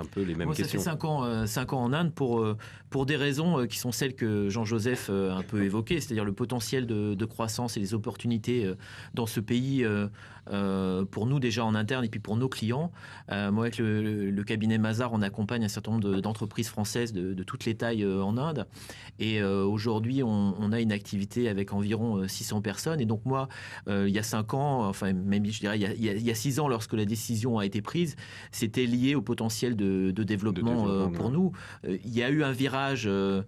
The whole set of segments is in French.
un peu les mêmes Moi, ça fait 5 ans, euh, ans en Inde pour, euh, pour des raisons euh, qui sont celles que Jean-Joseph a un peu évoquées, c'est-à-dire le potentiel de, croissance et les opportunités dans ce pays pour nous déjà en interne et puis pour nos clients. moi, avec le, cabinet Mazar, on accompagne un certain nombre d'entreprises françaises de, toutes les tailles en Inde. Et aujourd'hui, on, on, a une activité avec environ 600 personnes. Et donc moi, il y a 5 ans, enfin même je dirais il y a 6 ans lorsque la décision a été prise, c'était lié au potentiel de de, développement, euh, pour nous. Euh, il y a eu un virage euh,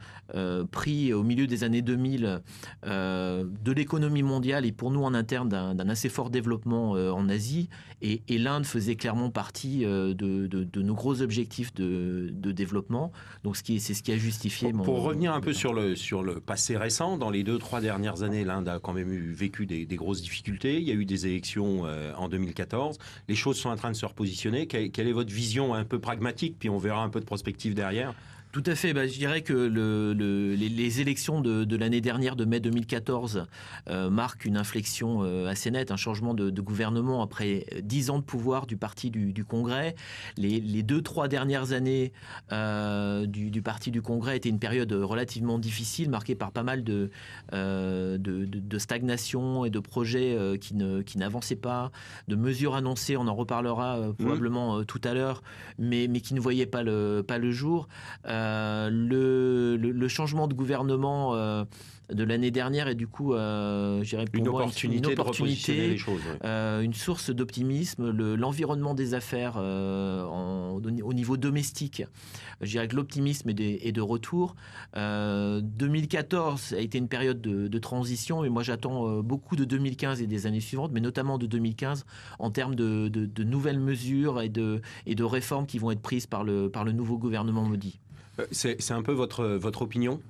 pris au milieu des années 2000 de l'économie mondiale et pour nous en interne d'un assez fort développement en Asie. Et, l'Inde faisait clairement partie de, nos gros objectifs de, développement. Donc c'est ce, qui a justifié. Pour, mon, pour revenir un peu sur le, sur le passé récent, dans les deux, trois dernières années, l'Inde a quand même eu, vécu des, grosses difficultés. Il y a eu des élections en 2014. Les choses sont en train de se repositionner. Quelle, quelle est votre vision un peu pragmatique puis on verra un peu de prospective derrière. Tout à fait. Bah, je dirais que les, élections de, l'année dernière, de mai 2014, euh, marquent une inflexion euh, assez nette, un changement de, gouvernement après dix ans de pouvoir du parti du, Congrès. Les, deux, trois dernières années euh, du, parti du Congrès étaient une période relativement difficile, marquée par pas mal de, de stagnation et de projets qui, n'avançaient pas, de mesures annoncées, on en reparlera mmh. probablement tout à l'heure, mais, qui ne voyaient pas le, jour. Euh, le, changement de gouvernement euh, de l'année dernière et du coup, euh, pour une moi, une, opportunité, une source d'optimisme, l'environnement des affaires au niveau domestique. J'irais que l'optimisme est, de retour. 2014 a été une période de, transition et moi j'attends beaucoup de 2015 et des années suivantes, mais notamment de 2015 en termes de, nouvelles mesures et de, et de réformes qui vont être prises par le, nouveau gouvernement maudit. Euh, c'est un peu votre, opinion